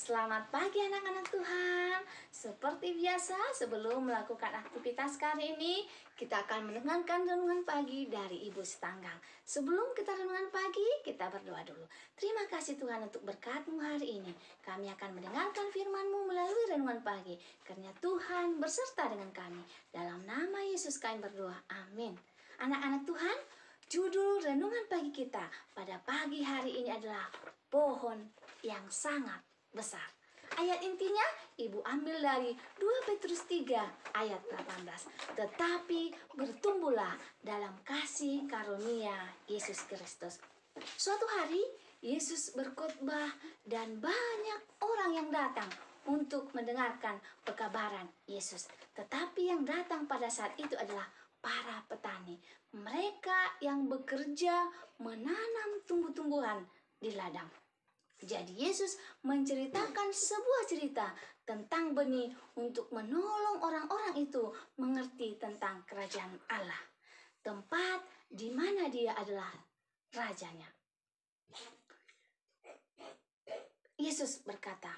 Selamat pagi anak-anak Tuhan Seperti biasa sebelum melakukan aktivitas kali ini Kita akan mendengarkan renungan pagi dari Ibu Setanggang Sebelum kita renungan pagi, kita berdoa dulu Terima kasih Tuhan untuk berkatmu hari ini Kami akan mendengarkan firmanmu melalui renungan pagi Karena Tuhan berserta dengan kami Dalam nama Yesus kami berdoa, amin Anak-anak Tuhan, judul renungan pagi kita pada pagi hari ini adalah Pohon yang sangat besar. Ayat intinya ibu ambil dari 2 Petrus 3 ayat 18. Tetapi bertumbuhlah dalam kasih karunia Yesus Kristus. Suatu hari Yesus berkhotbah dan banyak orang yang datang untuk mendengarkan pekabaran Yesus. Tetapi yang datang pada saat itu adalah para petani. Mereka yang bekerja menanam tumbuh-tumbuhan di ladang. Jadi Yesus menceritakan sebuah cerita tentang benih untuk menolong orang-orang itu mengerti tentang kerajaan Allah. Tempat di mana dia adalah rajanya. Yesus berkata,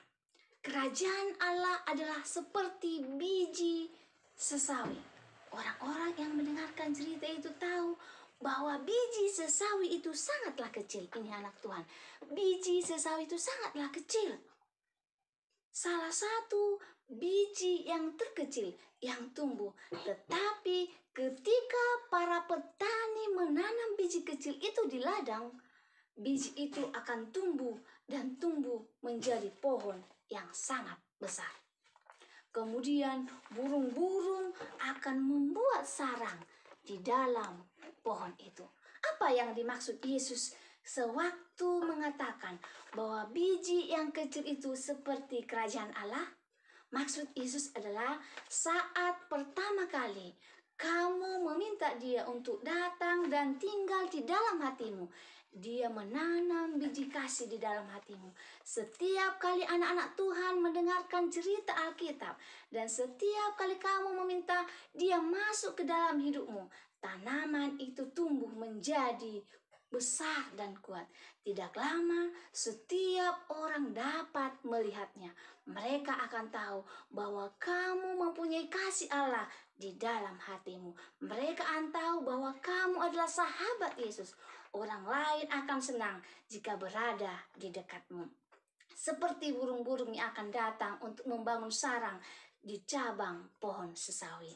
"Kerajaan Allah adalah seperti biji sesawi." Orang-orang yang mendengarkan cerita itu tahu bahwa biji sesawi itu sangatlah kecil. Ini anak Tuhan. Biji sesawi itu sangatlah kecil. Salah satu biji yang terkecil yang tumbuh. Tetapi ketika para petani menanam biji kecil itu di ladang, biji itu akan tumbuh dan tumbuh menjadi pohon yang sangat besar. Kemudian burung-burung akan membuat sarang di dalam pohon itu. Apa yang dimaksud Yesus sewaktu mengatakan bahwa biji yang kecil itu seperti kerajaan Allah? Maksud Yesus adalah saat pertama kali kamu meminta Dia untuk datang dan tinggal di dalam hatimu. Dia menanam biji kasih di dalam hatimu. Setiap kali anak-anak Tuhan mendengarkan cerita Alkitab dan setiap kali kamu meminta Dia masuk ke dalam hidupmu, tanaman itu tumbuh menjadi besar dan kuat. Tidak lama, setiap orang dapat melihatnya. Mereka akan tahu bahwa kamu mempunyai kasih Allah di dalam hatimu. Mereka akan tahu bahwa kamu adalah sahabat Yesus. Orang lain akan senang jika berada di dekatmu. Seperti burung-burung yang akan datang untuk membangun sarang di cabang pohon sesawi.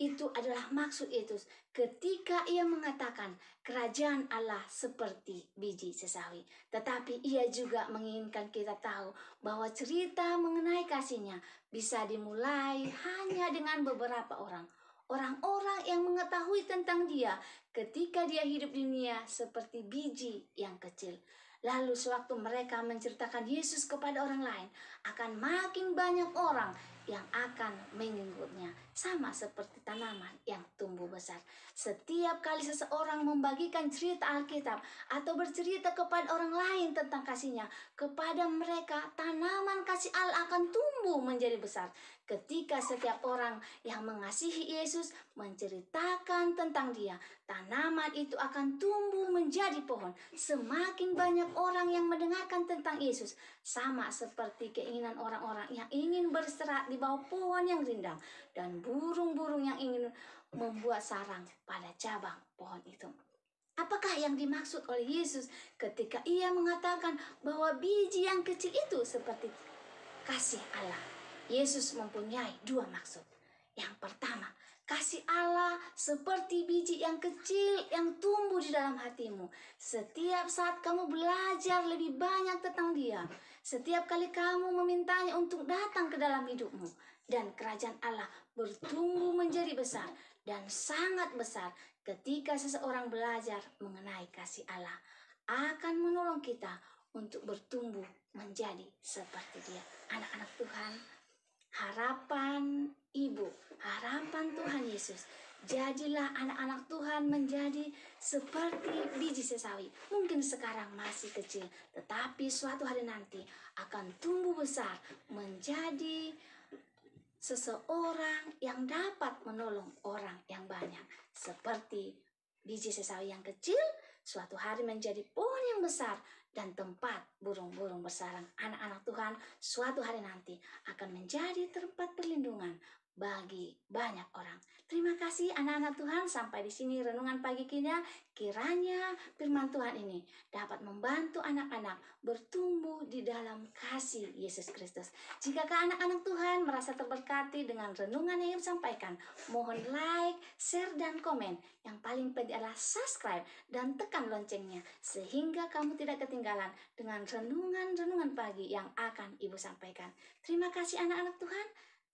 Itu adalah maksud Yesus ketika ia mengatakan kerajaan Allah seperti biji sesawi. Tetapi ia juga menginginkan kita tahu bahwa cerita mengenai kasihnya bisa dimulai hanya dengan beberapa orang. Orang-orang yang mengetahui tentang dia ketika dia hidup di dunia seperti biji yang kecil. Lalu sewaktu mereka menceritakan Yesus kepada orang lain, akan makin banyak orang yang akan mengikutnya, sama seperti tanaman yang tumbuh besar. Setiap kali seseorang membagikan cerita Alkitab atau bercerita kepada orang lain tentang kasihnya, kepada mereka tanaman kasih Allah akan tumbuh menjadi besar. Ketika setiap orang yang mengasihi Yesus menceritakan tentang Dia, tanaman itu akan tumbuh menjadi pohon. Semakin banyak orang yang mendengarkan tentang Yesus, sama seperti keinginan orang-orang yang ingin berserah di bawah pohon yang rindang dan burung-burung yang ingin membuat sarang pada cabang pohon itu. Apakah yang dimaksud oleh Yesus ketika ia mengatakan bahwa biji yang kecil itu seperti kasih Allah? Yesus mempunyai dua maksud. Yang pertama, kasih Allah seperti biji yang kecil yang tumbuh di dalam hatimu. Setiap saat kamu belajar lebih banyak tentang Dia, setiap kali kamu memintanya untuk datang ke dalam hidupmu, dan kerajaan Allah bertumbuh menjadi besar dan sangat besar ketika seseorang belajar mengenai kasih Allah akan menolong kita untuk bertumbuh menjadi seperti Dia. Anak-anak Tuhan, harapan dan Ibu, harapan Tuhan Yesus. Jadilah anak-anak Tuhan menjadi seperti biji sesawi. Mungkin sekarang masih kecil, tetapi suatu hari nanti akan tumbuh besar menjadi seseorang yang dapat menolong orang yang banyak. Seperti biji sesawi yang kecil, suatu hari menjadi pohon besar dan tempat burung-burung bersarang anak-anak Tuhan suatu hari nanti akan menjadi tempat perlindungan bagi banyak orang. Terima kasih anak-anak Tuhan sampai di sini renungan pagi kita. Kiranya firman Tuhan ini dapat membantu anak-anak bertumbuh di dalam kasih Yesus Kristus. Jika ke anak-anak Tuhan merasa terberkati dengan renungan yang sampaikan mohon like, share, dan komen. Yang paling penting adalah subscribe dan tekan loncengnya sehingga kamu tidak ketinggalan dengan renungan-renungan pagi yang akan Ibu sampaikan. Terima kasih anak-anak Tuhan.